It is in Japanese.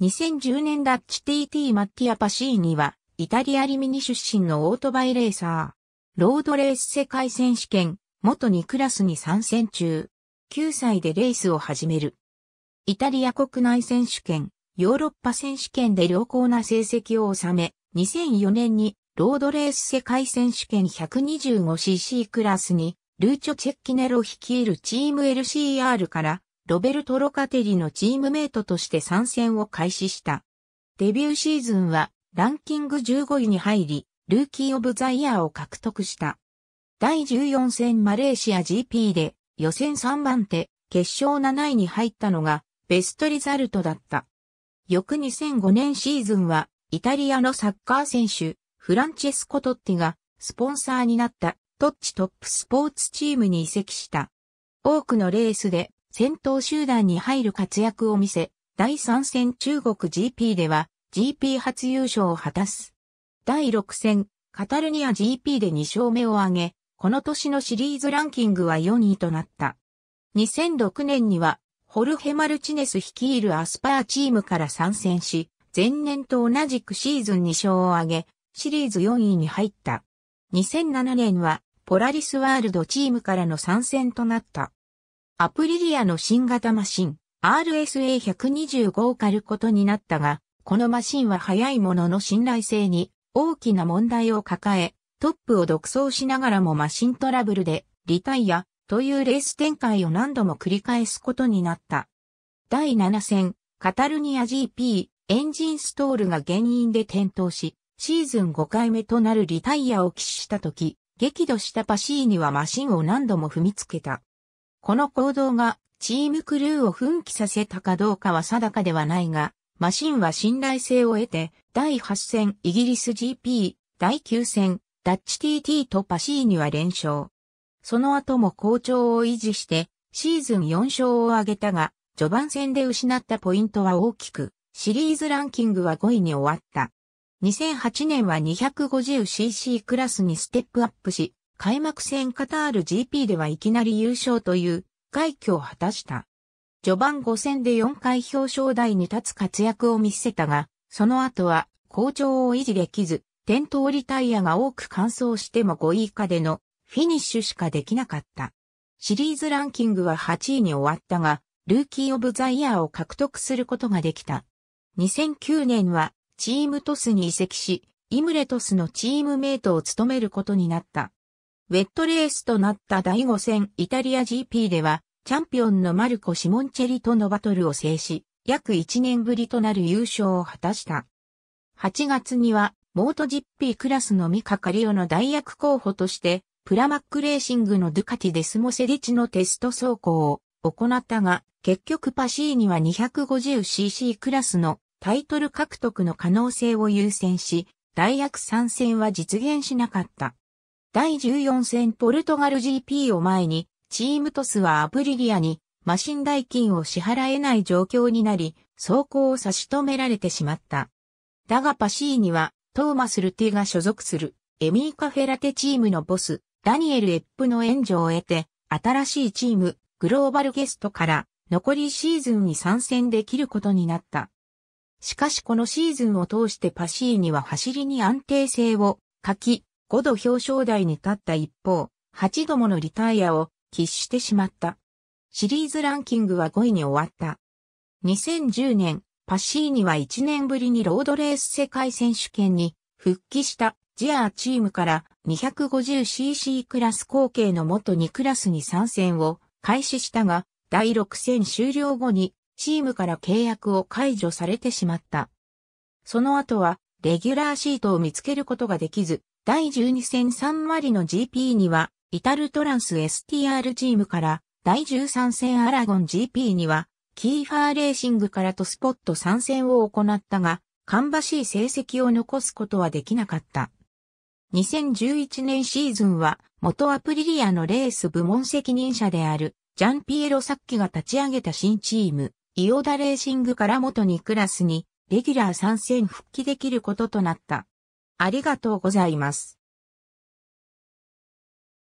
2010年ダッチ TT マッティア・パシーニは、イタリアリミニ出身のオートバイレーサー。ロードレース世界選手権、元2クラスに参戦中。9歳でレースを始める。イタリア国内選手権、ヨーロッパ選手権で良好な成績を収め、2004年にロードレース世界選手権 125cc クラスに、ルーチョ・チェッキネロ率いるチーム LCR からロベルト・ロカテリのチームメイトとして参戦を開始した。デビューシーズンはランキング15位に入り、ルーキー・オブ・ザ・イヤーを獲得した。第14戦マレーシア GP で予選3番手、決勝7位に入ったのがベストリザルトだった。翌2005年シーズンはイタリアのサッカー選手、フランチェスコ・トッティがスポンサーになったトッチトップスポーツチームに移籍した。多くのレースで先頭集団に入る活躍を見せ、第3戦中国 GP では GP 初優勝を果たす。第6戦カタルニア GP で2勝目を挙げ、この年のシリーズランキングは4位となった。2006年には、ホルヘ・マルチネス率いるアスパーチームから参戦し、前年と同じくシーズン2勝を挙げ、シリーズ4位に入った。2007年は、ポラリスワールドチームからの参戦となった。アプリリアの新型マシン RSA125 を借ることになったが、このマシンは早いものの信頼性に大きな問題を抱え、トップを独走しながらもマシントラブルでリタイアというレース展開を何度も繰り返すことになった。第7戦、カタルニア GP エンジンストールが原因で転倒し、シーズン5回目となるリタイアを起死した時、激怒したパシーニはマシンを何度も踏みつけた。この行動がチームクルーを奮起させたかどうかは定かではないが、マシンは信頼性を得て、第8戦イギリス GP、第9戦ダッチ TT とパシーニは連勝。その後も好調を維持して、シーズン4勝を挙げたが、序盤戦で失ったポイントは大きく、シリーズランキングは5位に終わった。2008年は 250cc クラスにステップアップし、開幕戦カタール GP ではいきなり優勝という快挙を果たした。序盤5戦で4回表彰台に立つ活躍を見せたが、その後は好調を維持できず、転倒リタイアが多く乾燥しても5位以下でのフィニッシュしかできなかった。シリーズランキングは8位に終わったが、ルーキー・オブ・ザ・イヤーを獲得することができた。2009年はチームトスに移籍し、イムレトスのチームメイトを務めることになった。ウェットレースとなった第5戦イタリア GP では、チャンピオンのマルコ・シモンチェリとのバトルを制し、約1年ぶりとなる優勝を果たした。8月には、モート GP クラスのミカ・カリオの代役候補として、プラマックレーシングのドゥカティ・デスモセリチのテスト走行を行ったが、結局パシーニは 250cc クラスのタイトル獲得の可能性を優先し、代役参戦は実現しなかった。第14戦ポルトガル GP を前に、チームトスはアプリリアに、マシン代金を支払えない状況になり、走行を差し止められてしまった。だがパシーには、トーマス・ルティが所属する、エミーカフェラテチームのボス、ダニエル・エップの援助を得て、新しいチーム、グローバルゲストから、残りシーズンに参戦できることになった。しかしこのシーズンを通してパシーには走りに安定性を書き、5度表彰台に立った一方、8度ものリタイアを喫してしまった。シリーズランキングは5位に終わった。2010年、パシーニは1年ぶりにロードレース世界選手権に復帰したジアーチームから 250cc クラス後継の元2クラスに参戦を開始したが、第6戦終了後にチームから契約を解除されてしまった。その後はレギュラーシートを見つけることができず、第12戦3割の GP には、イタルトランス STR チームから、第13戦アラゴン GP には、キーファーレーシングからとスポット参戦を行ったが、かんばしい成績を残すことはできなかった。2011年シーズンは、元アプリリアのレース部門責任者である、ジャンピエロ・サッキが立ち上げた新チーム、イオダレーシングから元2クラスに、レギュラー参戦復帰できることとなった。ありがとうございます。